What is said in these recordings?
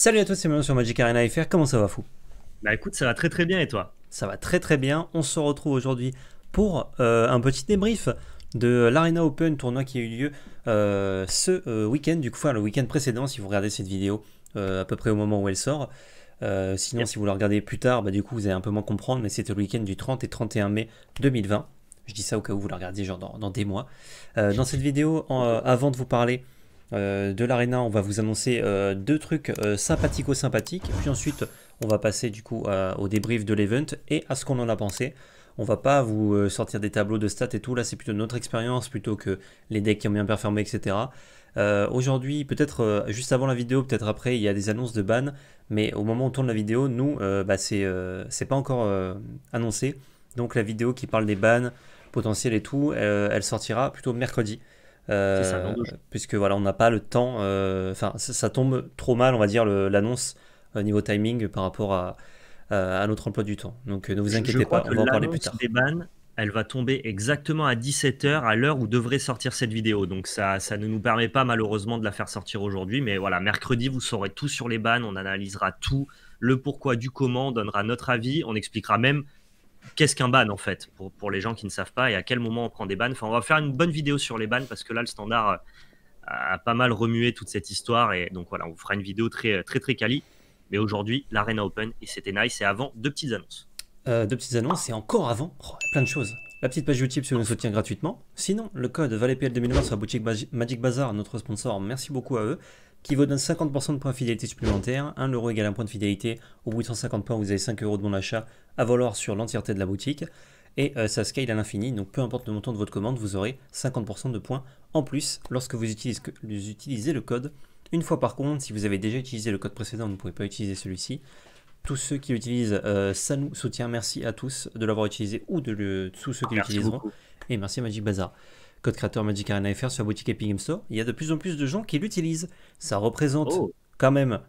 Salut à tous, c'est Manon sur Magic Arena FR, comment ça va fou Bah écoute, ça va très très bien et toi Ça va très très bien, on se retrouve aujourd'hui pour euh, un petit débrief de l'Arena Open, tournoi qui a eu lieu euh, ce euh, week-end, du coup, enfin le week-end précédent si vous regardez cette vidéo à peu près au moment où elle sort. sinon, si vous la regardez plus tard, bah, du coup, vous allez un peu moins comprendre, mais c'était le week-end du 30 et 31 mai 2020. Je dis ça au cas où vous la regardez genre dans, des mois. dans cette vidéo, avant de vous parler euh, de l'arena, on va vous annoncer euh, deux trucs euh, sympathico-sympathiques. Puis ensuite, on va passer du coup au débrief de l'event et à ce qu'on en a pensé. On va pas vous sortir des tableaux de stats et tout. Là, c'est plutôt notre expérience plutôt que les decks qui ont bien performé, etc. Aujourd'hui, peut-être juste avant la vidéo, peut-être après, il y a des annonces de ban, mais au moment où on tourne la vidéo, nous, bah, c'est pas encore annoncé. Donc la vidéo qui parle des bans potentiels et tout, elle sortira plutôt mercredi. Euh, puisque voilà, on n'a pas le temps. Euh, enfin, ça, tombe trop mal, on va dire, l'annonce euh, niveau timing par rapport à, à, notre emploi du temps. Donc ne vous inquiétez pas, on va en parler plus tard. Des elle va tomber exactement à 17h, à l'heure où devrait sortir cette vidéo. Donc ça, ça ne nous permet pas malheureusement de la faire sortir aujourd'hui. Mais voilà, mercredi, vous saurez tout sur les bannes on analysera tout, le pourquoi du comment, on donnera notre avis, on expliquera même qu'est-ce qu'un ban en fait pour, les gens qui ne savent pas et à quel moment on prend des bans. Enfin, on va faire une bonne vidéo sur les bans parce que là, le standard euh, a pas mal remué toute cette histoire et donc voilà, on vous fera une vidéo très euh, très très quali. Mais aujourd'hui, l'Arena Open et c'était nice. Et avant, deux petites annonces. Euh, deux petites annonces et encore avant, oh, plein de choses. La petite page YouTube si vous nous soutient gratuitement. Sinon, le code valetpl 2020 sur la boutique Magic Bazaar, notre sponsor. Merci beaucoup à eux qui vous donne 50% de points de fidélité supplémentaires. 1 euro égale 1 point de fidélité. Au bout de 150 points, vous avez 5 euros de bon d'achat à valoir sur l'entièreté de la boutique. Et euh, ça scale à l'infini, donc peu importe le montant de votre commande, vous aurez 50% de points en plus lorsque vous utilisez, le code. Une fois par contre, si vous avez déjà utilisé le code précédent, vous ne pouvez pas utiliser celui-ci. Tous ceux qui l'utilisent, euh, ça nous soutient. Merci à tous de l'avoir utilisé ou de tous ceux qui l'utiliseront. Et merci à Magic Bazaar Code créateur Magic Arena FR sur la boutique Epic Game Store, il y a de plus en plus de gens qui l'utilisent. Ça représente oh. quand même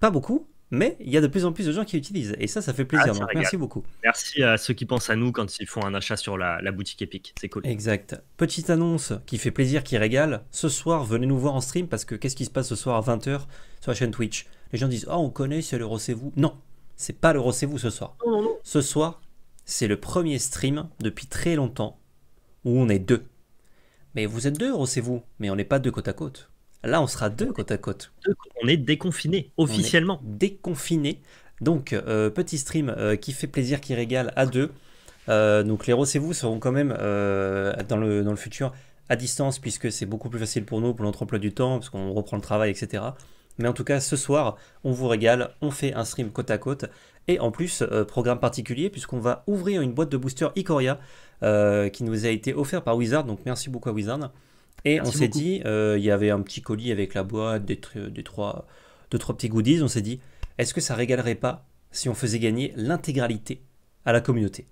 pas beaucoup, mais il y a de plus en plus de gens qui l'utilisent. Et ça, ça fait plaisir. Ah, merci beaucoup. Merci à ceux qui pensent à nous quand ils font un achat sur la, boutique Epic. C'est cool. Exact. Petite annonce qui fait plaisir, qui régale. Ce soir, venez nous voir en stream parce que qu'est-ce qui se passe ce soir à 20h sur la chaîne Twitch Les gens disent Oh, on connaît, c'est le c'est vous. Non, c'est pas le Rossez vous ce soir. Ce soir, c'est le premier stream depuis très longtemps où on est deux. Mais vous êtes deux, Rossez-vous, mais on n'est pas deux côte à côte. Là, on sera deux côte à côte. On est déconfiné, officiellement. Déconfiné. Donc, euh, petit stream euh, qui fait plaisir, qui régale à deux. Euh, donc, les Rossez-vous seront quand même, dans le, dans le futur, à distance, puisque c'est beaucoup plus facile pour nous, pour notre emploi du temps, parce qu'on reprend le travail, etc. Mais en tout cas, ce soir, on vous régale, on fait un stream côte à côte et en plus euh, programme particulier puisqu'on va ouvrir une boîte de booster Ikoria euh, qui nous a été offert par Wizard, donc merci beaucoup à Wizard. Et on s'est dit, euh, il y avait un petit colis avec la boîte, des, trois, deux, trois petits goodies, on s'est dit, est-ce que ça régalerait pas si on faisait gagner l'intégralité à la communauté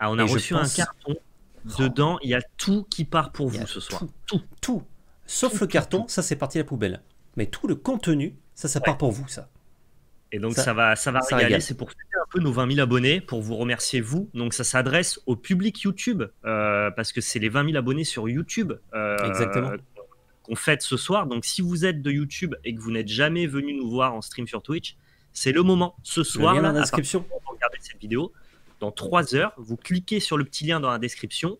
ah, on a reçu un carton. Oh. Dedans, il y a tout qui part pour vous ce soir. Tout, tout. Sauf le carton, ça c'est parti à la poubelle. Mais tout le contenu, ça, ça part pour vous, ça. Et donc ça, va, ça va régaler. C'est pour fêter un peu nos 20 000 abonnés, pour vous remercier vous. Donc ça s'adresse au public YouTube euh, parce que c'est les 20 000 abonnés sur YouTube. Euh, qu'on fête ce soir. Donc si vous êtes de YouTube et que vous n'êtes jamais venu nous voir en stream sur Twitch, c'est le moment. Ce soir, là, dans description. Pour regarder cette vidéo, dans 3 heures, vous cliquez sur le petit lien dans la description.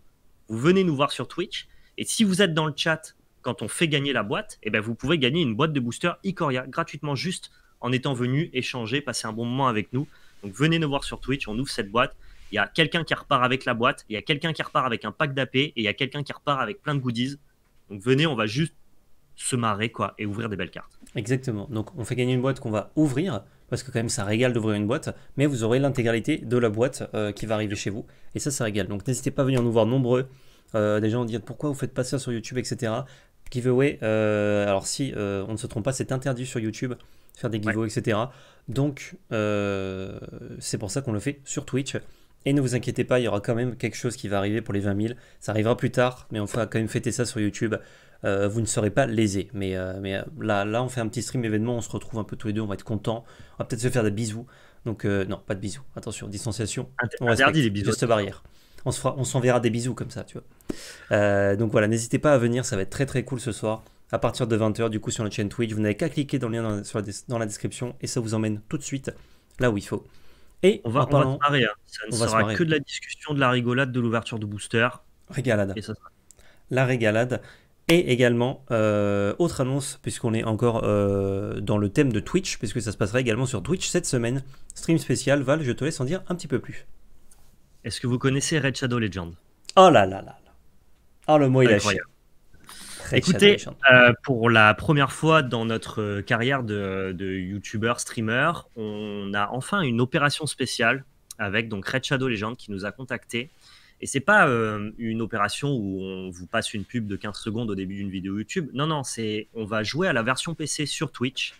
Vous venez nous voir sur Twitch. Et si vous êtes dans le chat quand on fait gagner la boîte, et eh ben vous pouvez gagner une boîte de booster Icoria gratuitement juste en étant venu échanger, passer un bon moment avec nous. Donc venez nous voir sur Twitch, on ouvre cette boîte. Il y a quelqu'un qui repart avec la boîte, il y a quelqu'un qui repart avec un pack d'AP et il y a quelqu'un qui repart avec plein de goodies. Donc venez, on va juste se marrer quoi et ouvrir des belles cartes. Exactement. Donc on fait gagner une boîte qu'on va ouvrir parce que quand même ça régale d'ouvrir une boîte, mais vous aurez l'intégralité de la boîte euh, qui va arriver chez vous et ça ça régale. Donc n'hésitez pas à venir nous voir nombreux. Euh, des gens vont dire, pourquoi vous faites pas ça sur YouTube, etc. Giveaway, euh, alors si on ne se trompe pas, c'est interdit sur YouTube faire des giveaways, etc. Donc, euh, c'est pour ça qu'on le fait sur Twitch. Et ne vous inquiétez pas, il y aura quand même quelque chose qui va arriver pour les 20 000. Ça arrivera plus tard, mais on fera quand même fêter ça sur YouTube. Euh, vous ne serez pas lésés. Mais, euh, mais là, là, on fait un petit stream événement, on se retrouve un peu tous les deux, on va être contents. On va peut-être se faire des bisous. Donc, non, pas de bisous. Attention, distanciation. On interdit les bisous. Juste barrière. On s'enverra des bisous comme ça, tu vois. donc voilà, n'hésitez pas à venir, ça va être très très cool ce soir à partir de 20h du coup sur la chaîne Twitch. Vous n'avez qu'à cliquer dans le lien dans la, description et ça vous emmène tout de suite là où il faut. Et on va, parler hein. ça ne sera que de la discussion, de la rigolade, de l'ouverture de booster. Régalade. La régalade. Et également, euh, autre annonce, puisqu'on est encore euh, dans le thème de Twitch, puisque ça se passera également sur Twitch cette semaine. Stream spécial, Val, je te laisse en dire un petit peu plus. Est-ce que vous connaissez Red Shadow Legend Oh là là là Oh le mot il a Écoutez, euh, pour la première fois dans notre euh, carrière de, de youtubeur, streamer, on a enfin une opération spéciale avec donc Red Shadow Legend qui nous a contactés. Et c'est pas euh, une opération où on vous passe une pub de 15 secondes au début d'une vidéo YouTube. Non, non, c'est on va jouer à la version PC sur Twitch.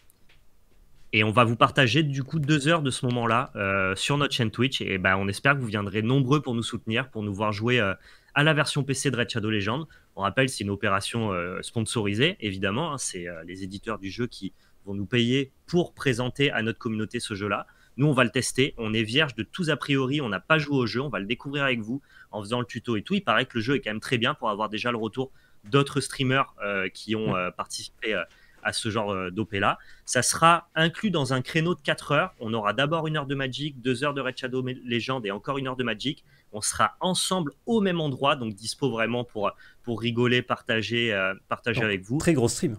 Et on va vous partager du coup deux heures de ce moment-là sur notre chaîne Twitch. Et ben, on espère que vous viendrez nombreux pour nous soutenir, pour nous voir jouer à la version PC de Red Shadow Legend. On rappelle, c'est une opération euh, sponsorisée, évidemment. Hein. c'est euh, les éditeurs du jeu qui vont nous payer pour présenter à notre communauté ce jeu-là. Nous, on va le tester. On est vierge de tous a priori. On n'a pas joué au jeu. On va le découvrir avec vous en faisant le tuto et tout. Il paraît que le jeu est quand même très bien pour avoir déjà le retour d'autres streamers euh, qui ont participé à ce genre d'opé-là. Ça sera inclus dans un créneau de 4 heures. On aura d'abord une heure de Magic, deux heures de Red Shadow Legend et encore une heure de Magic. On sera ensemble au même endroit, donc dispo vraiment pour, pour rigoler, partager, euh, partager avec vous. Très gros stream.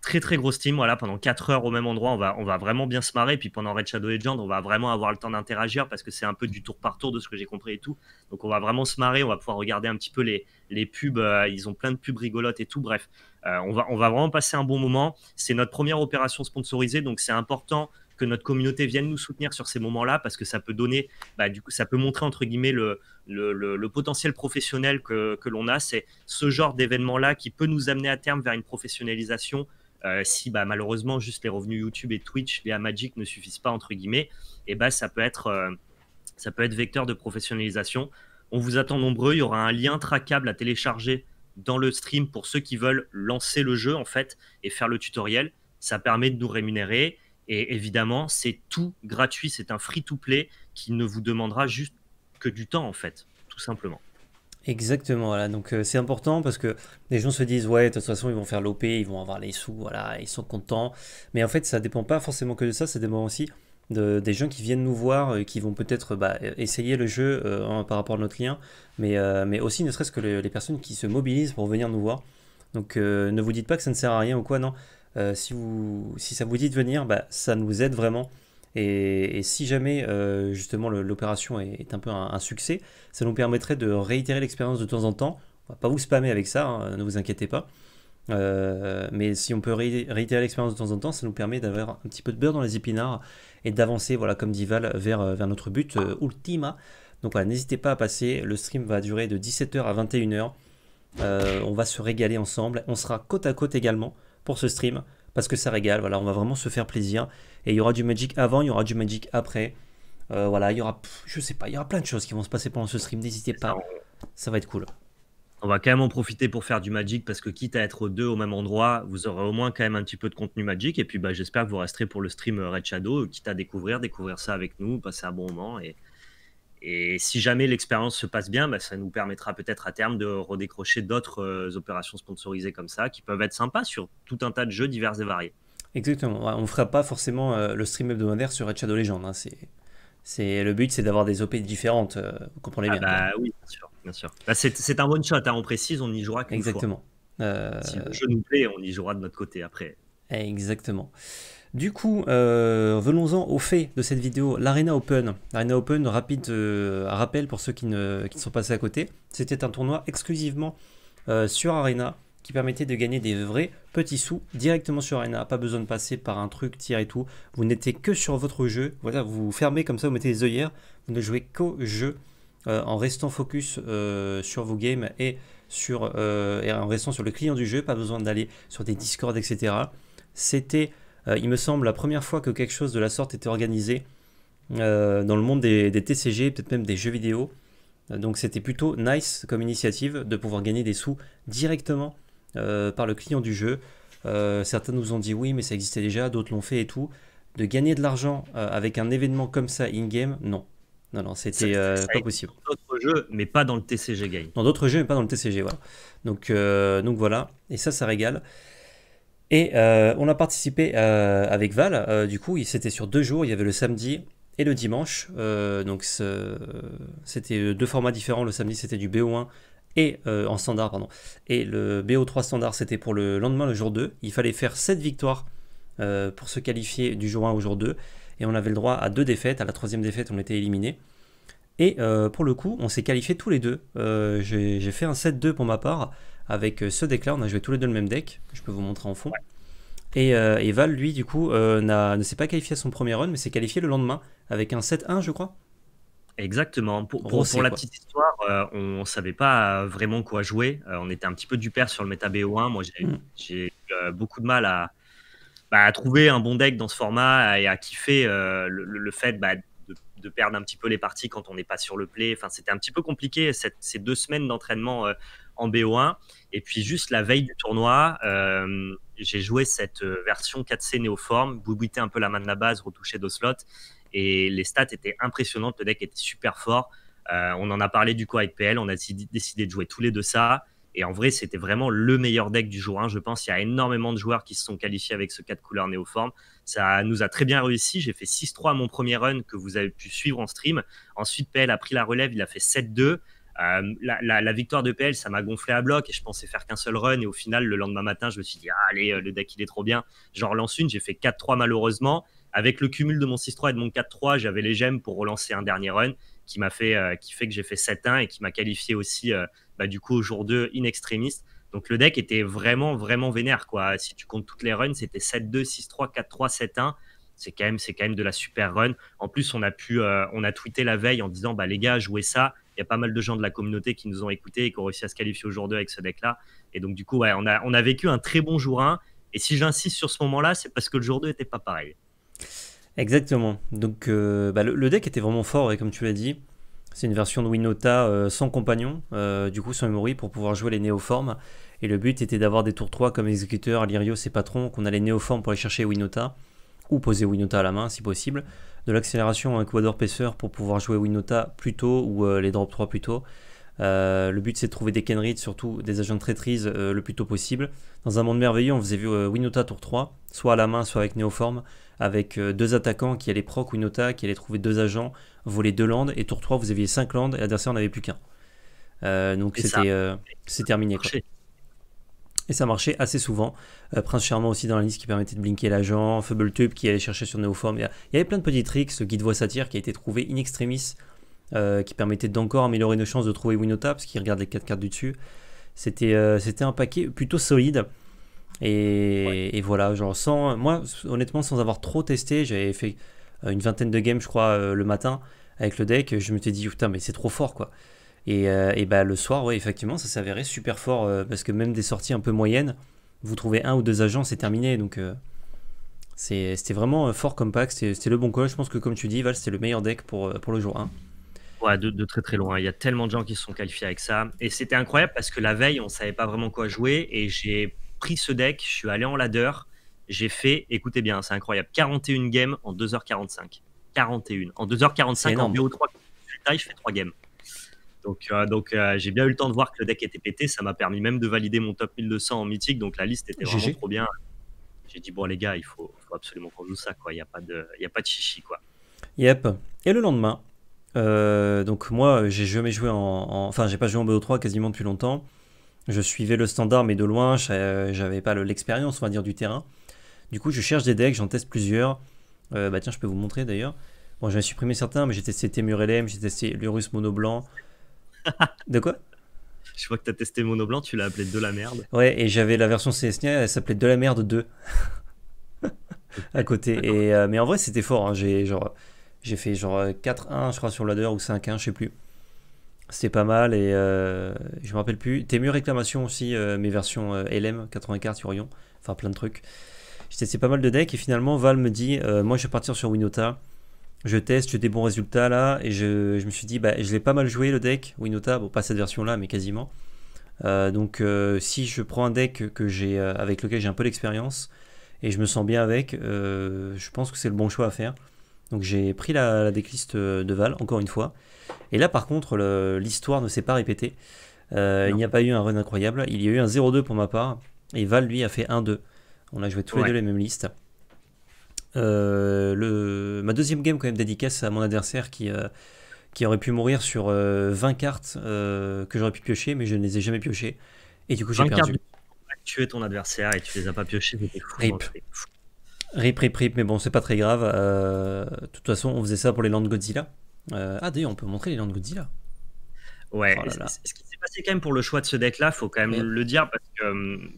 Très très gros stream, voilà, pendant 4 heures au même endroit, on va, on va vraiment bien se marrer. Puis pendant Red Shadow Legend, on va vraiment avoir le temps d'interagir parce que c'est un peu du tour par tour de ce que j'ai compris et tout. Donc on va vraiment se marrer, on va pouvoir regarder un petit peu les, les pubs, euh, ils ont plein de pubs rigolotes et tout, bref. Euh, on, va, on va vraiment passer un bon moment. C'est notre première opération sponsorisée, donc c'est important que notre communauté vienne nous soutenir sur ces moments-là parce que ça peut donner, bah, du coup, ça peut montrer entre guillemets le, le, le, potentiel professionnel que, que l'on a. C'est ce genre d'événement-là qui peut nous amener à terme vers une professionnalisation. Euh, si bah, malheureusement juste les revenus YouTube et Twitch à Magic ne suffisent pas entre guillemets, et bah, ça peut être euh, ça peut être vecteur de professionnalisation. On vous attend nombreux. Il y aura un lien tracable à télécharger dans le stream pour ceux qui veulent lancer le jeu en fait et faire le tutoriel. Ça permet de nous rémunérer. Et évidemment, c'est tout gratuit, c'est un free-to-play qui ne vous demandera juste que du temps, en fait, tout simplement. Exactement, voilà. Donc euh, c'est important parce que les gens se disent ouais, de toute façon ils vont faire l'OP, ils vont avoir les sous, voilà, ils sont contents. Mais en fait, ça dépend pas forcément que de ça, ça dépend aussi des gens qui viennent nous voir, et euh, qui vont peut-être euh, bah, essayer le jeu par rapport à notre lien, mais, mais aussi ne serait-ce que les personnes qui se mobilisent pour venir nous voir. Donc ne vous dites pas que ça ne sert à rien ou quoi, non. Euh, si, vous, si ça vous dit de venir, bah, ça nous aide vraiment. Et, si jamais euh, justement l'opération est, un peu un, succès, ça nous permettrait de réitérer l'expérience de temps en temps. On va pas vous spammer avec ça, hein, ne vous inquiétez pas. Euh, mais si on peut réitérer l'expérience de temps en temps, ça nous permet d'avoir un petit peu de beurre dans les épinards et d'avancer, voilà, comme d'ival vers, notre but ultima. Donc voilà, n'hésitez pas à passer. Le stream va durer de 17h à 21h. on va se régaler ensemble. On sera côte à côte également pour ce stream parce que ça régale. Voilà, on va vraiment se faire plaisir. Et il y aura du Magic avant, il y aura du Magic après. Euh, voilà, il y aura, je sais pas, il y aura plein de choses qui vont se passer pendant ce stream. N'hésitez pas, ça va être cool. On va quand même en profiter pour faire du Magic parce que quitte à être deux au même endroit, vous aurez au moins quand même un petit peu de contenu Magic. Et puis bah, j'espère que vous resterez pour le stream euh, Red Shadow, quitte à découvrir, découvrir ça avec nous, passer un bon moment et, et si jamais l'expérience se passe bien, bah, ça nous permettra peut-être à terme de redécrocher d'autres euh, opérations sponsorisées comme ça, qui peuvent être sympas sur tout un tas de jeux divers et variés. Exactement. On ne fera pas forcément euh, le stream hebdomadaire sur Red Shadow Legends. Hein. C'est, le but, c'est d'avoir des OP différentes. vous comprenez bien. oui, bien sûr. Bah, c'est, un one shot, hein. on précise, on y jouera qu'une Exactement. Euh, si le jeu nous plaît, on y jouera de notre côté après. Exactement. Du coup, euh, venons-en au fait de cette vidéo, l'Arena Open. L'Arena Open, rapide euh, rappel pour ceux qui ne, qui sont passés à côté, c'était un tournoi exclusivement euh, sur Arena qui permettait de gagner des vrais petits sous directement sur Arena. Pas besoin de passer par un truc, tir et tout. Vous n'étiez que sur votre jeu. Voilà, vous fermez comme ça, vous mettez les œillères. Vous ne jouez qu'au jeu en restant focus sur vos games et, sur, et en restant sur le client du jeu. Pas besoin d'aller sur des Discord, etc. C'était euh, il me semble la première fois que quelque chose de la sorte était organisé euh, dans le monde des, TCG, peut-être même des jeux vidéo. Euh, donc c'était plutôt nice comme initiative de pouvoir gagner des sous directement par le client du jeu. certains nous ont dit oui mais ça existait déjà, d'autres l'ont fait et tout. De gagner de l'argent avec un événement comme ça in-game, non. Non, non, c'était pas possible. Dans d'autres jeux, mais pas dans le TCG Game. Dans d'autres jeux, mais pas dans le TCG, voilà. Donc, donc voilà, et ça, ça régale. Et euh, on a participé euh, avec Val, euh, du coup, c'était sur deux jours, il y avait le samedi et le dimanche. donc c'était deux formats différents, le samedi c'était du BO1 et en standard, pardon. Et le BO3 standard c'était pour le lendemain, le jour 2. Il fallait faire 7 victoires pour se qualifier du jour 1 au jour 2. Et on avait le droit à deux défaites, à la troisième défaite on était éliminé. Et pour le coup, on s'est qualifié tous les deux. j'ai fait un 7-2 pour ma part. Avec euh, ce deck-là, on a joué tous les deux le même deck, je peux vous montrer en fond. Euh, et, Val, lui, du coup, euh, ne s'est pas qualifié à son premier run, mais s'est qualifié le lendemain avec un 7-1, je crois. Exactement. Pour, la petite histoire, on ne savait pas vraiment quoi jouer. on était un petit peu du père sur le méta BO1. Moi, j'ai mm. beaucoup de mal bah, à, trouver un bon deck dans ce format et à kiffer le, fait bah, de, perdre un petit peu les parties quand on n'est pas sur le play. Enfin, c'était un petit peu compliqué ces deux semaines d'entraînement en BO1. Et puis juste la veille du tournoi, euh, j'ai joué cette euh, version 4C néoforme, boubouité un peu la main de la base, retouché deux slots. Et les stats étaient impressionnantes, le deck était super fort. Euh, on en a parlé du coup avec PL, on a décidé de jouer tous les deux ça. Et en vrai, c'était vraiment le meilleur deck du jour hein. Je pense qu'il y a énormément de joueurs qui se sont qualifiés avec ce 4 couleurs néoforme. Ça nous a très bien réussi. J'ai fait 6-3 à mon premier run que vous avez pu suivre en stream. Ensuite, PL a pris la relève, il a fait 7-2. Euh, la, victoire de PL, ça m'a gonflé à bloc et je pensais faire qu'un seul run. Et au final, le lendemain matin, je me suis dit, ah, allez, euh, le deck il est trop bien. J'en relance une, j'ai fait 4-3 malheureusement. Avec le cumul de mon 6-3 et de mon 4-3, j'avais les gemmes pour relancer un dernier run qui m'a fait, euh, qui fait que j'ai fait 7-1 et qui m'a qualifié aussi, bah, du coup, au jour 2 in extremis. Donc le deck était vraiment, vraiment vénère. Quoi. Si tu comptes toutes les runs, c'était 7-2, 6-3, 4-3, 7-1 c'est quand même c'est quand même de la super run. En plus, on a pu on a tweeté la veille en disant bah les gars, jouez ça, il y a pas mal de gens de la communauté qui nous ont écoutés et qui ont réussi à se qualifier au jour 2 avec ce deck-là. Et donc, du coup, on, a, vécu un très bon jour 1. Et si j'insiste sur ce moment-là, c'est parce que le jour 2 n'était pas pareil. Exactement. Donc, euh, bah, le, deck était vraiment fort, et comme tu l'as dit, c'est une version de Winota euh, sans compagnon, euh, du coup sans memory, pour pouvoir jouer les néoformes. Et le but était d'avoir des tours 3 comme exécuteur, Lyrios ses patron, qu'on allait néoformes pour aller chercher Winota, ou poser Winota à la main si possible, de l'accélération à un coup d'orpaisseur pour pouvoir jouer Winota plus tôt ou euh, les drop 3 plus tôt. Euh, le but c'est de trouver des Kenrit, surtout des agents de traîtrise euh, le plus tôt possible. Dans un monde merveilleux, on faisait Winota tour 3, soit à la main, soit avec Neoform avec deux attaquants qui allaient proc Winota, qui allaient trouver deux agents, voler deux landes, et tour 3 vous aviez cinq landes et l'adversaire n'avait plus qu'un. donc c'était terminé. Quoi. Et ça marchait assez souvent. Euh, Prince Charmant aussi dans la liste qui permettait de blinker l'agent, Tube qui allait chercher sur Neoform. Il y, avait plein de petits tricks, ce guide voix satire qui a été trouvé in extremis, euh, qui permettait d'encore améliorer nos chances de trouver Winota, parce qu'il regarde les 4 cartes du dessus. Euh, c'était un paquet plutôt solide. Et, et, voilà, genre sans, moi honnêtement sans avoir trop testé, j'avais fait une vingtaine de games je crois le matin avec le deck, je me suis dit putain mais c'est trop fort quoi. Et, euh, bah, le soir, ouais, effectivement, ça s'avérait super fort euh, parce que même des sorties un peu moyennes, vous trouvez un ou deux agents, c'est terminé. Donc euh, c'était vraiment fort comme pack. C'était le bon call. Je pense que, comme tu dis, Val, c'était le meilleur deck pour, pour le jour Ouais, de, très très loin. Il y a tellement de gens qui se sont qualifiés avec ça. Et c'était incroyable parce que la veille, on savait pas vraiment quoi jouer. Et j'ai pris ce deck, je suis allé en ladder. J'ai fait, écoutez bien, c'est incroyable, 41 games en 2h45. 41. En 2h45, en BO3, je fais 3 games. Donc, euh, donc euh, j'ai bien eu le temps de voir que le deck était pété. Ça m'a permis même de valider mon top 1200 en mythique. Donc la liste était vraiment trop bien. J'ai dit, bon, les gars, il faut, absolument qu'on joue ça. Il n'y a, pas de, y a pas de chichi. Quoi. Yep. Et le lendemain, euh, donc moi, j'ai jamais joué en, Enfin, j'ai pas joué en BO3 quasiment depuis longtemps. Je suivais le standard, mais de loin, j'avais pas l'expérience, on va dire, du terrain. Du coup, je cherche des decks, j'en teste plusieurs. bah tiens, je peux vous montrer d'ailleurs. Bon, j'avais supprimé certains, mais j'ai testé Temur LM, j'ai testé l'Urus Mono Blanc, De quoi Je crois que tu as testé Mono Blanc, tu l'as appelé De la merde. Ouais, et j'avais la version CSN, elle s'appelait De la merde 2 à côté. Et, euh, mais en vrai, c'était fort. Hein. J'ai, genre, j'ai fait genre 4-1, je crois, sur ladder ou 5-1, je sais plus. C'était pas mal et euh, je me rappelle plus. Tes mieux réclamation aussi, euh, mes versions LM, 84 Orion, enfin plein de trucs. J'ai testé pas mal de decks et finalement Val me dit Moi je vais partir sur Winota je teste, j'ai des bons résultats là, et je, me suis dit, bah, je l'ai pas mal joué le deck, Winota, bon pas cette version là, mais quasiment. Euh, donc euh, si je prends un deck que j'ai, euh, avec lequel j'ai un peu d'expérience, et je me sens bien avec, je pense que c'est le bon choix à faire. Donc j'ai pris la, la decklist de Val, encore une fois. Et là par contre, l'histoire ne s'est pas répétée. il n'y a pas eu un run incroyable, il y a eu un 0-2 pour ma part, et Val lui a fait 1-2. On a joué tous les deux les mêmes listes. Euh, le, ma deuxième game, quand même, dédicace à mon adversaire qui, euh, qui aurait pu mourir sur 20 euh, cartes que j'aurais pu piocher, mais je ne les ai jamais piochées. Et du coup, j'ai perdu. Tu es ton adversaire et tu les as pas piochées, hein, Rip. rip. rip, mais bon, c'est pas très grave. de toute façon, on faisait ça pour les landes Godzilla. ah, d'ailleurs, on peut montrer les landes Godzilla. Ouais, oh ce qui s'est passé quand même pour le choix de ce deck-là, faut quand même le dire parce que hum,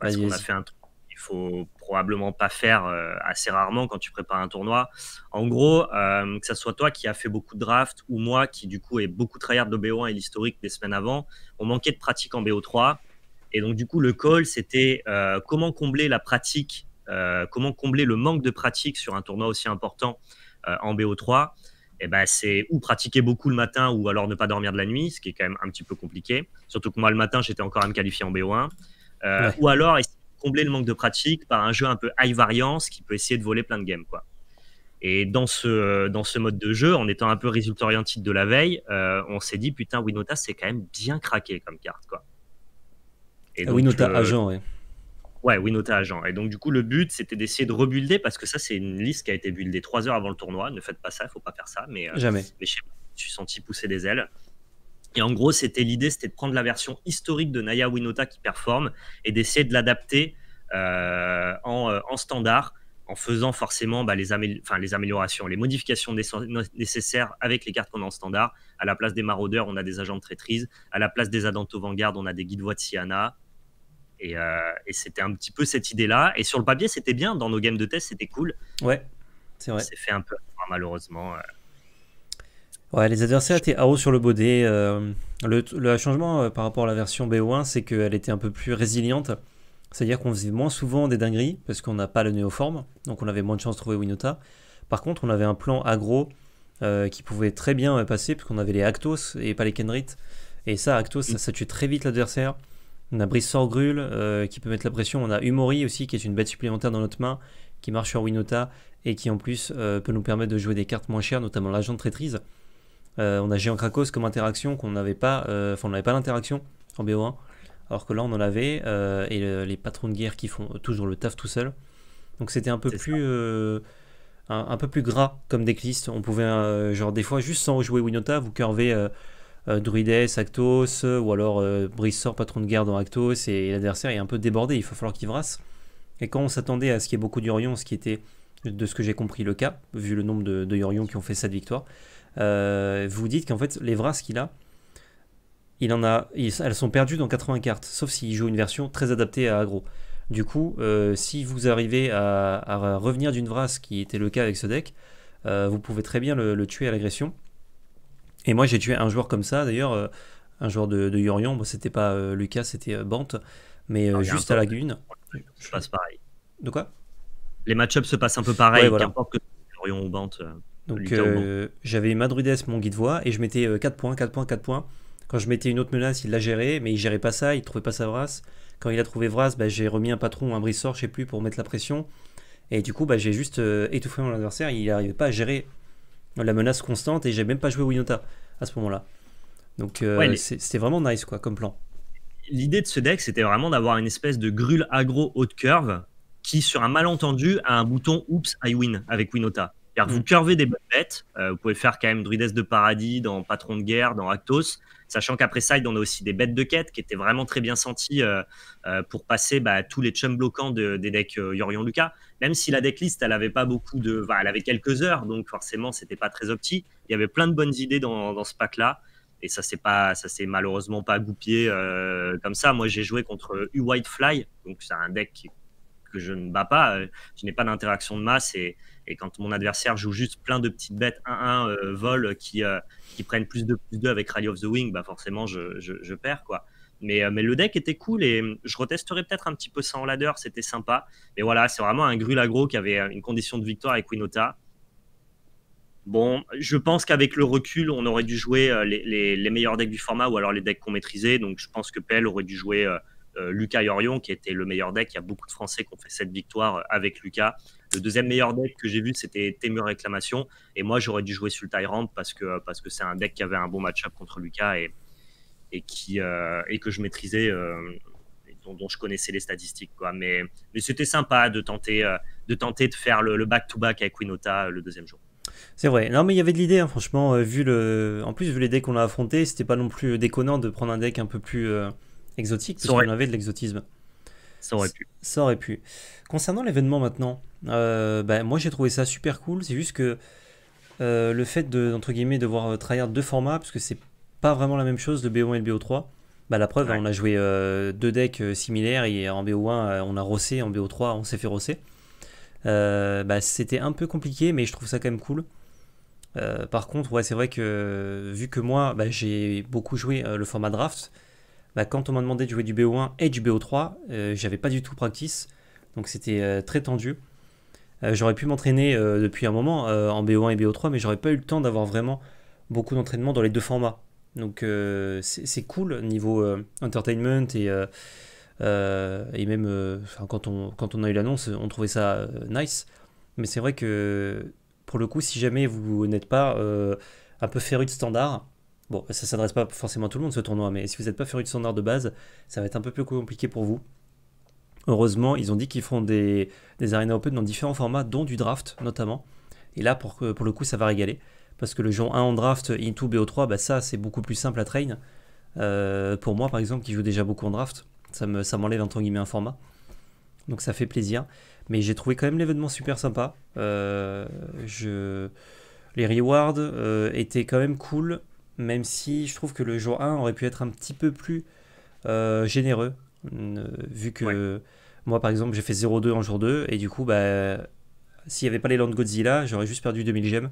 parce qu'on a fait un truc faut probablement pas faire euh, assez rarement quand tu prépares un tournoi. En gros, euh, que ce soit toi qui a fait beaucoup de draft ou moi qui du coup est beaucoup tryhard de BO1 et l'historique des semaines avant, on manquait de pratique en BO3. Et donc du coup, le call, c'était euh, comment combler la pratique, comment combler le manque de pratique sur un tournoi aussi important en BO3. Et eh ben, c'est ou pratiquer beaucoup le matin ou alors ne pas dormir de la nuit, ce qui est quand même un petit peu compliqué. Surtout que moi, le matin, j'étais encore à me qualifier en BO1. Ou alors combler le manque de pratique par un jeu un peu high variance qui peut essayer de voler plein de games. Quoi. Et dans ce, euh, dans ce mode de jeu, en étant un peu résultat orienté de la veille, euh, on s'est dit putain, Winota, c'est quand même bien craqué comme carte. Quoi. Et Winota euh, agent, ouais. Ouais, Winota agent. Et donc, du coup, le but, c'était d'essayer de rebuilder parce que ça, c'est une liste qui a été buildée trois heures avant le tournoi. Ne faites pas ça, il faut pas faire ça. Mais, Jamais. je suis senti pousser des ailes. Et en gros, c'était l'idée, c'était de prendre la version historique de Naya Winota qui performe et d'essayer de l'adapter euh, euh, en, standard, en faisant forcément bah, les, les, améliorations, les modifications nécessaires avec les cartes qu'on a en standard. À la place des maraudeurs, on a des agents de traîtrise. À la place des Adanto Vanguard, on a des guides voix de Siana. Et, euh, c'était un petit peu cette idée-là. Et sur le papier, c'était bien. Dans nos games de test, c'était cool. Ouais, c'est vrai. C'est fait un peu, malheureusement. Ouais, les adversaires étaient haut sur le baudet. Euh, le, changement euh, par rapport à la version BO1, c'est qu'elle était un peu plus résiliente. C'est-à-dire qu'on faisait moins souvent des dingueries, parce qu'on n'a pas le néoforme, donc on avait moins de chance de trouver Winota. Par contre, on avait un plan agro euh, qui pouvait très bien passer, parce qu'on avait les Actos et pas les Kenrit. Et ça, Actos, ça, mm. tue très vite l'adversaire. On a brise sorgrule qui peut mettre la pression. On a Humori aussi, qui est une bête supplémentaire dans notre main, qui marche sur Winota, et qui en plus peut nous permettre de jouer des cartes moins chères, notamment l'agent de traîtrise. Euh, on a Géant Krakos comme interaction qu'on n'avait pas, euh, enfin on n'avait pas l'interaction en BO1, alors que là on en avait, euh, et les patrons de guerre qui font toujours le taf tout seul. Donc c'était un peu plus un, peu plus gras comme decklist. On pouvait genre des fois juste sans jouer Winota, vous curvez Druides, Actos, ou alors Brissor, patron de guerre dans Actos, et, l'adversaire est un peu débordé, il va falloir qu'il vrasse. Et quand on s'attendait à ce qu'il y ait beaucoup d'Yorion, ce qui était, de ce que j'ai compris, le cas, vu le nombre de, de qui ont fait cette victoire, euh, vous dites qu'en fait, les Vras qu'il a, il en a, elles sont perdues dans 80 cartes, sauf s'il joue une version très adaptée à aggro. Du coup, euh, si vous arrivez à, revenir d'une Vras, qui était le cas avec ce deck, euh, vous pouvez très bien le, tuer à l'agression. Et moi, j'ai tué un joueur comme ça, d'ailleurs, un joueur de, de Yorion, bon, c'était pas Lucas, c'était Bante, mais juste à la Lagune. Je passe pareil. De quoi Les match se passent un peu pareil, qu'importe que Yorion ou Bante. Donc euh, j'avais Madrudes, mon guide voix, et je mettais 4 euh, points, 4 points, 4 points. Quand je mettais une autre menace, il la gérait, mais il gérait pas ça, il trouvait pas sa Vras. Quand il a trouvé Vras, bah, j'ai remis un patron, ou un brissor, je sais plus, pour mettre la pression. Et du coup, bah, j'ai juste euh, étouffé mon adversaire, il n'arrivait pas à gérer la menace constante, et j'ai même pas joué Winota à ce moment-là. Donc c'était vraiment nice quoi, comme plan. L'idée de ce deck, c'était vraiment d'avoir une espèce de grul agro haute curve qui, sur un malentendu, a un bouton Oups, I win avec Winota vous mm. curvez des bêtes. Euh, vous pouvez faire quand même Druides de Paradis dans Patron de Guerre, dans Actos. Sachant qu'après ça, il a aussi des bêtes de quête qui étaient vraiment très bien senties euh, euh, pour passer bah, tous les chums bloquants des decks Yorion Lucas. Même si la decklist, elle avait pas beaucoup de. elle avait quelques heures, donc forcément, c'était pas très opti. Il y avait plein de bonnes idées dans, ce pack-là. Et ça c'est pas, ça s'est malheureusement pas goupillé comme ça. Moi, j'ai joué contre U Whitefly, donc c'est un deck que je ne bats pas. Je n'ai pas d'interaction de masse et, et quand mon adversaire joue juste plein de petites bêtes 1-1 euh, vol qui, euh, qui prennent plus de plus 2 avec Rally of the Wing, bah forcément je, je, perds quoi. Mais, euh, mais, le deck était cool et hum, je retesterai peut-être un petit peu ça en ladder, c'était sympa. Mais voilà, c'est vraiment un grulagro qui avait une condition de victoire avec Winota. Bon, je pense qu'avec le recul, on aurait dû jouer les, les, meilleurs decks du format ou alors les decks qu'on maîtrisait. Donc je pense que Pell aurait dû jouer Luca Lucas Yorion, qui était le meilleur deck. Il y a beaucoup de Français qui ont fait cette victoire avec Lucas. Le deuxième meilleur deck que j'ai vu, c'était Temur Réclamation. Et moi, j'aurais dû jouer sur le Tyrant parce que c'est parce que un deck qui avait un bon match-up contre Lucas et, qui, euh, et que je maîtrisais, euh, et dont, je connaissais les statistiques. Mais, mais c'était sympa de tenter, euh, de tenter de faire le back-to-back avec Winota le deuxième jour. C'est vrai. Non, mais il y avait de l'idée, hein, franchement. Vu le... En plus, vu les decks qu'on a affrontés, c'était pas non plus déconnant de prendre un deck un peu plus exotique, parce qu'on avait de l'exotisme. Ça aurait pu. Ça Concernant l'événement maintenant, euh, bah, moi j'ai trouvé ça super cool. C'est juste que euh, le fait de, entre guillemets, devoir euh, trahir deux formats, parce que c'est pas vraiment la même chose, le BO1 et le BO3. Bah, la preuve, on a joué deux decks similaires et en BO1 on a rossé, en BO3 on s'est fait rosser. Bah, c'était un peu compliqué, mais je trouve ça quand même cool. par contre, ouais, c'est vrai que vu que moi, bah, j'ai beaucoup joué le format draft, bah, quand on m'a demandé de jouer du BO1 et du BO3, euh, j'avais pas du tout practice, donc c'était euh, très tendu. Euh, j'aurais pu m'entraîner depuis un moment en BO1 et BO3, mais j'aurais pas eu le temps d'avoir vraiment beaucoup d'entraînement dans les deux formats. Donc c'est cool niveau entertainment et, même quand, on, quand on a eu l'annonce, on trouvait ça nice. Mais c'est vrai que pour le coup, si jamais vous n'êtes pas un peu féru de standard, Bon, ça s'adresse pas forcément à tout le monde ce tournoi, mais si vous n'êtes pas furieux de son art de base, ça va être un peu plus compliqué pour vous. Heureusement, ils ont dit qu'ils feront des, des Open dans différents formats, dont du draft notamment. Et là, pour, pour le coup, ça va régaler. Parce que le genre 1 en draft, into BO3, bah ça, c'est beaucoup plus simple à train. Euh, pour moi, par exemple, qui joue déjà beaucoup en draft, ça m'enlève me, ça guillemets un format. Donc ça fait plaisir. Mais j'ai trouvé quand même l'événement super sympa. Euh, je... Les rewards euh, étaient quand même cool même si je trouve que le jour 1 aurait pu être un petit peu plus euh, généreux, euh, vu que moi par exemple j'ai fait 0-2 en jour 2, et du coup bah, s'il n'y avait pas les de Godzilla, j'aurais juste perdu 2000 gemmes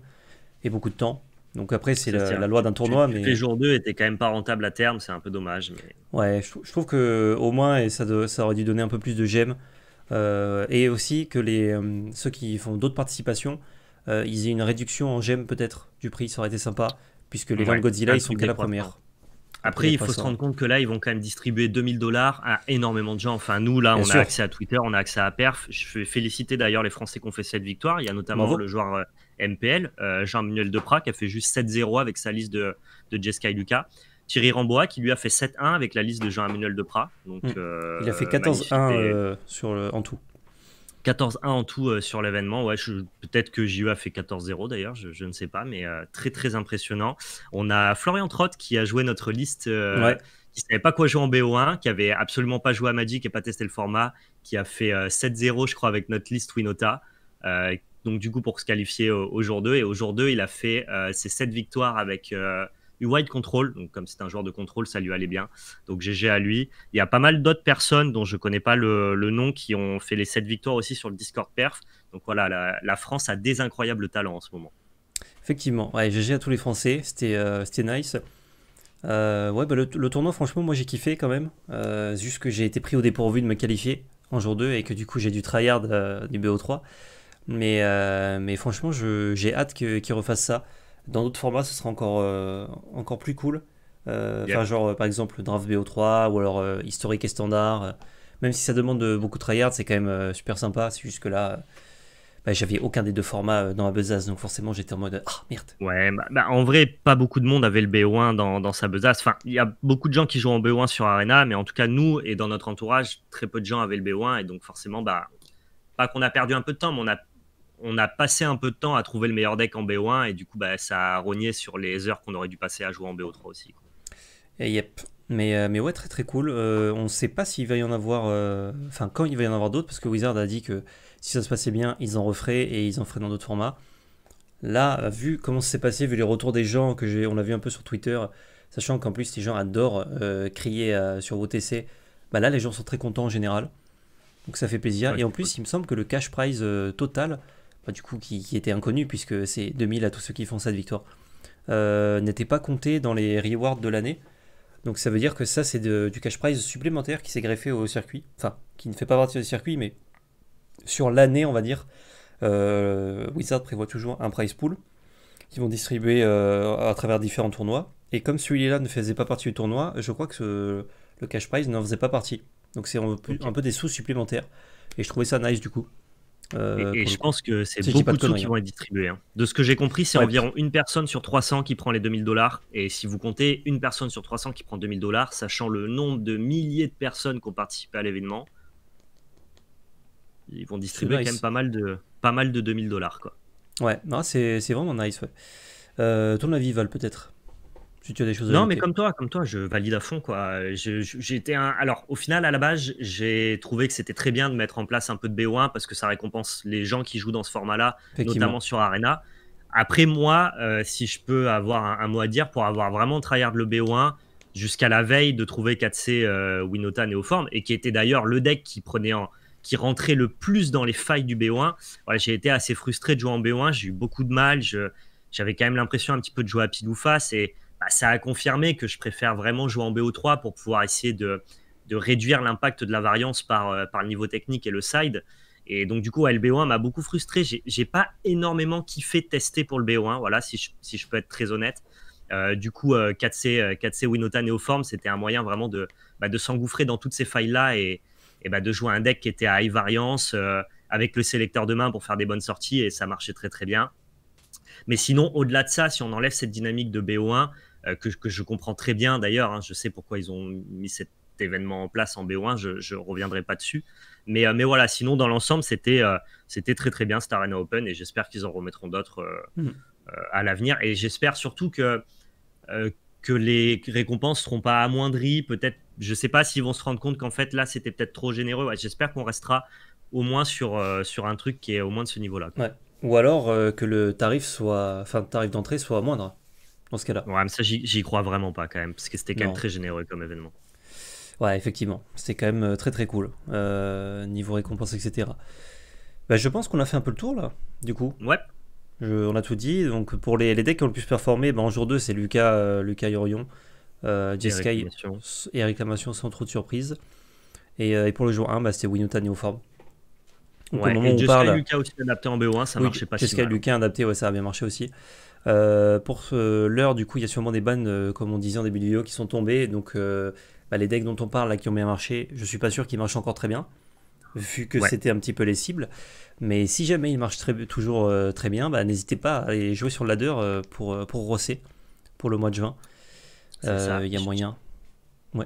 et beaucoup de temps. Donc après c'est la, loi d'un tournoi. mais les jour 2 était quand même pas rentable à terme, c'est un peu dommage. Ouais, je, trouve que au moins et ça, ça aurait dû donner un peu plus de gemmes. Euh, et aussi que les, ceux qui font d'autres participations, ils aient une réduction en gemmes peut-être du prix, ça aurait été sympa puisque les ouais, Godzilla, ils sont que la première. Hein. Après, il faut se rendre compte que là, ils vont quand même distribuer 2000 dollars à énormément de gens. Enfin, nous, là, on a accès à Twitter, on a accès à Perf. Je vais féliciter d'ailleurs les Français qui ont fait cette victoire. Il y a notamment le joueur euh, MPL, euh, jean emmanuel Deprat, qui a fait juste 7-0 avec sa liste de, de et Lucas. Thierry Rambois qui lui a fait 7-1 avec la liste de jean emmanuel Deprat. Donc, hmm. il a fait 14-1 euh, en tout. 14-1 en tout euh, sur l'événement. Ouais, peut-être que JE a fait 14-0 d'ailleurs, je, ne sais pas, mais euh, très très impressionnant. On a Florian Trott qui a joué notre liste. Euh, qui ne savait pas quoi jouer en BO1, qui avait absolument pas joué à Magic et pas testé le format, qui a fait 7-0, je crois, avec notre liste Winota. donc, du coup, pour se qualifier au, jour 2. Et au jour 2, il a fait ces ses 7 victoires avec U wide control. Donc, comme c'est un joueur de contrôle, ça lui allait bien. Donc, GG à lui. Il y a pas mal d'autres personnes dont je ne connais pas le, nom qui ont fait les 7 victoires aussi sur le Discord Perf. Donc, voilà, la, France a des incroyables talents en ce moment. Effectivement. Ouais, GG à tous les Français. C'était euh, nice. Euh, ouais, bah, le, tournoi, franchement, moi j'ai kiffé quand même. Euh, juste que j'ai été pris au dépourvu de me qualifier en jour 2 et que du coup j'ai du tryhard du BO3. Mais, mais franchement, j'ai hâte qu'ils refassent ça. Dans d'autres formats, ce sera encore, euh, encore plus cool. Euh, enfin, genre, euh, par exemple, Draft BO3 ou alors Historique et Standard. même si ça demande beaucoup de tryhard, c'est quand même super sympa. C'est jusque là. Bah, j'avais aucun des deux formats dans ma besace, donc forcément j'étais en mode ah merde. Ouais, bah, bah, en vrai, pas beaucoup de monde avait le BO1 dans, dans sa besace. Enfin, il y a beaucoup de gens qui jouent en BO1 sur Arena, mais en tout cas, nous et dans notre entourage, très peu de gens avaient le BO1, et donc forcément, bah, pas qu'on a perdu un peu de temps, mais on a on a passé un peu de temps à trouver le meilleur deck en BO1 et du coup, bah, ça a rogné sur les heures qu'on aurait dû passer à jouer en BO3 aussi. Et eh, yep. Mais, euh, mais ouais, très très cool. Euh, on ne sait pas s'il va y en avoir, euh, enfin quand il va y en avoir d'autres, parce que Wizard a dit que si ça se passait bien, ils en referaient et ils en feraient dans d'autres formats. Là, vu comment ça s'est passé, vu les retours des gens que j'ai, on l'a vu un peu sur Twitter, sachant qu'en plus les gens adorent crier sur TC, bah là les gens sont très contents en général. Donc ça fait plaisir. et en plus, il me semble que le cash prize total, du coup qui, était inconnu puisque c'est 2000 à tous ceux qui font cette victoire, euh, n'était pas compté dans les rewards de l'année. Donc ça veut dire que ça c'est du cash prize supplémentaire qui s'est greffé au circuit, enfin qui ne fait pas partie du circuit mais sur l'année on va dire. Euh, Wizard prévoit toujours un prize pool qu'ils vont distribuer euh, à travers différents tournois. Et comme celui-là ne faisait pas partie du tournoi, je crois que le cash prize n'en faisait pas partie. Donc c'est un, un, peu des sous supplémentaires. Et je trouvais ça nice du coup et, euh, je pense que c'est beaucoup de sous qui hein. vont être distribués. Hein. De ce que j'ai compris, c'est environ une personne sur 300 qui prend les 2000 dollars. Et si vous comptez une personne sur 300 qui prend 2000 dollars, sachant le nombre de milliers de personnes qui ont participé à l'événement, ils vont distribuer quand même pas mal de, pas mal de 2000 dollars. Ouais, c'est vraiment nice. Euh, ton avis, Val, peut-être tu as des choses Non, mais comme toi, comme toi, je valide à fond. quoi. J'étais un... Alors, au final, à la base, j'ai trouvé que c'était très bien de mettre en place un peu de BO1 parce que ça récompense les gens qui jouent dans ce format-là, notamment sur Arena. Après, moi, euh, si je peux avoir un, mot à dire pour avoir vraiment tryhard le BO1 jusqu'à la veille de trouver 4C euh, Winota Néoforme, et qui était d'ailleurs le deck qui prenait en, qui rentrait le plus dans les failles du BO1. Voilà, j'ai été assez frustré de jouer en BO1, j'ai eu beaucoup de mal, j'avais quand même l'impression un petit peu de jouer à pile ou et bah, ça a confirmé que je préfère vraiment jouer en BO3 pour pouvoir essayer de, réduire l'impact de la variance euh, par, le niveau technique et le side. Et donc, du coup, le BO1 m'a beaucoup frustré. J'ai pas énormément kiffé tester pour le BO1, voilà, si je, peux être très honnête. Euh, du coup, 4C, euh, 4C Winota Neoform, c'était un moyen vraiment de, bah, s'engouffrer dans toutes ces failles-là et, bah, de jouer un deck qui était à high variance avec le sélecteur de main pour faire des bonnes sorties et ça marchait très très bien. Mais sinon, au-delà de ça, si on enlève cette dynamique de BO1, euh, que, que, je comprends très bien d'ailleurs, hein, je sais pourquoi ils ont mis cet événement en place en BO1, je ne reviendrai pas dessus. Mais, euh, mais voilà, sinon, dans l'ensemble, euh, c'était très très bien cette Arena Open et j'espère qu'ils en remettront d'autres hmm. à l'avenir. Et j'espère surtout que, que les récompenses ne seront pas amoindries. Peut-être, je ne sais pas s'ils vont se rendre compte qu'en fait, là, c'était peut-être trop généreux. j'espère qu'on restera au moins sur, sur un truc qui est au moins de ce niveau-là. Ou alors euh, que le tarif soit, enfin, tarif d'entrée soit moindre dans ce cas-là. Ouais, mais ça, j'y crois vraiment pas quand même, parce que c'était quand même très généreux comme événement. Ouais, effectivement, c'était quand même euh, très très cool euh, niveau récompense, etc. Bah, je pense qu'on a fait un peu le tour là, du coup. Ouais. on a tout dit. Donc pour les, les decks qui ont le plus performé, bah, en jour 2, c'est Lucas, Lucas Yorion, euh, et, Réclamation sans trop de surprise. Et, pour le jour 1, bah, c'était et Neoform. Donc, Lucas aussi adapté en BO1, ça marchait pas si Jusqu'à Lucas adapté, ça a bien marché aussi. Euh, pour l'heure, du coup, il y a sûrement des bannes, euh, comme on disait en début de vidéo, qui sont tombés. Donc, euh, bah, les decks dont on parle, qui ont bien marché, je suis pas sûr qu'ils marchent encore très bien, vu que c'était un petit peu les cibles. Mais si jamais ils marchent toujours très bien, bah, n'hésitez pas à aller jouer sur le ladder pour, pour rosser pour le mois de juin. Il y a moyen.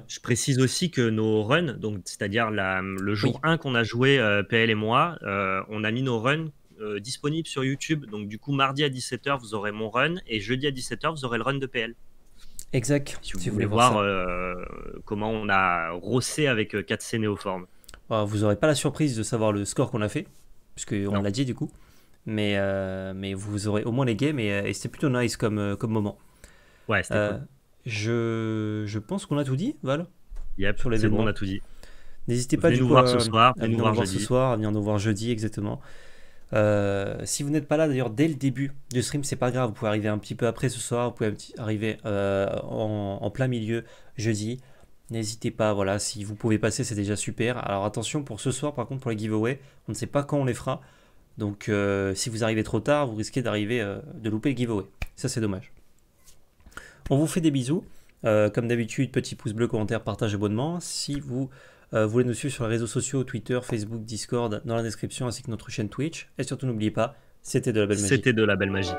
Je précise aussi que nos runs, donc c'est-à-dire le jour 1 qu'on a joué euh, PL et moi, euh, on a mis nos runs euh, disponibles sur YouTube. Donc du coup, mardi à 17h, vous aurez mon run et jeudi à 17h, vous aurez le run de PL. Exact. Si vous, voulez, voir, comment on a rossé avec 4C bah, vous n'aurez pas la surprise de savoir le score qu'on a fait, puisqu'on l'a dit du coup. Mais, mais vous aurez au moins les games et, c'était plutôt nice comme, comme moment. Ouais, c'était cool. Je, pense qu'on a tout dit, Val Yep, sur les bon, on a tout dit. N'hésitez pas voir euh, ce soir, à venir nous voir, ce soir, à venir nous voir jeudi exactement. Euh, si vous n'êtes pas là d'ailleurs dès le début du stream, c'est pas grave, vous pouvez arriver un petit peu après ce soir, vous pouvez arriver euh, en, plein milieu jeudi. N'hésitez pas, voilà, si vous pouvez passer, c'est déjà super. Alors attention pour ce soir, par contre, pour les giveaways, on ne sait pas quand on les fera. Donc si vous arrivez trop tard, vous risquez d'arriver de louper le giveaway. Ça, c'est dommage. On vous fait des bisous. Euh, comme d'habitude, petit pouce bleu, commentaire, partage, abonnement. Si vous euh, voulez nous suivre sur les réseaux sociaux, Twitter, Facebook, Discord, dans la description, ainsi que notre chaîne Twitch. Et surtout, n'oubliez pas, c'était de la belle magie. C'était de la belle magie.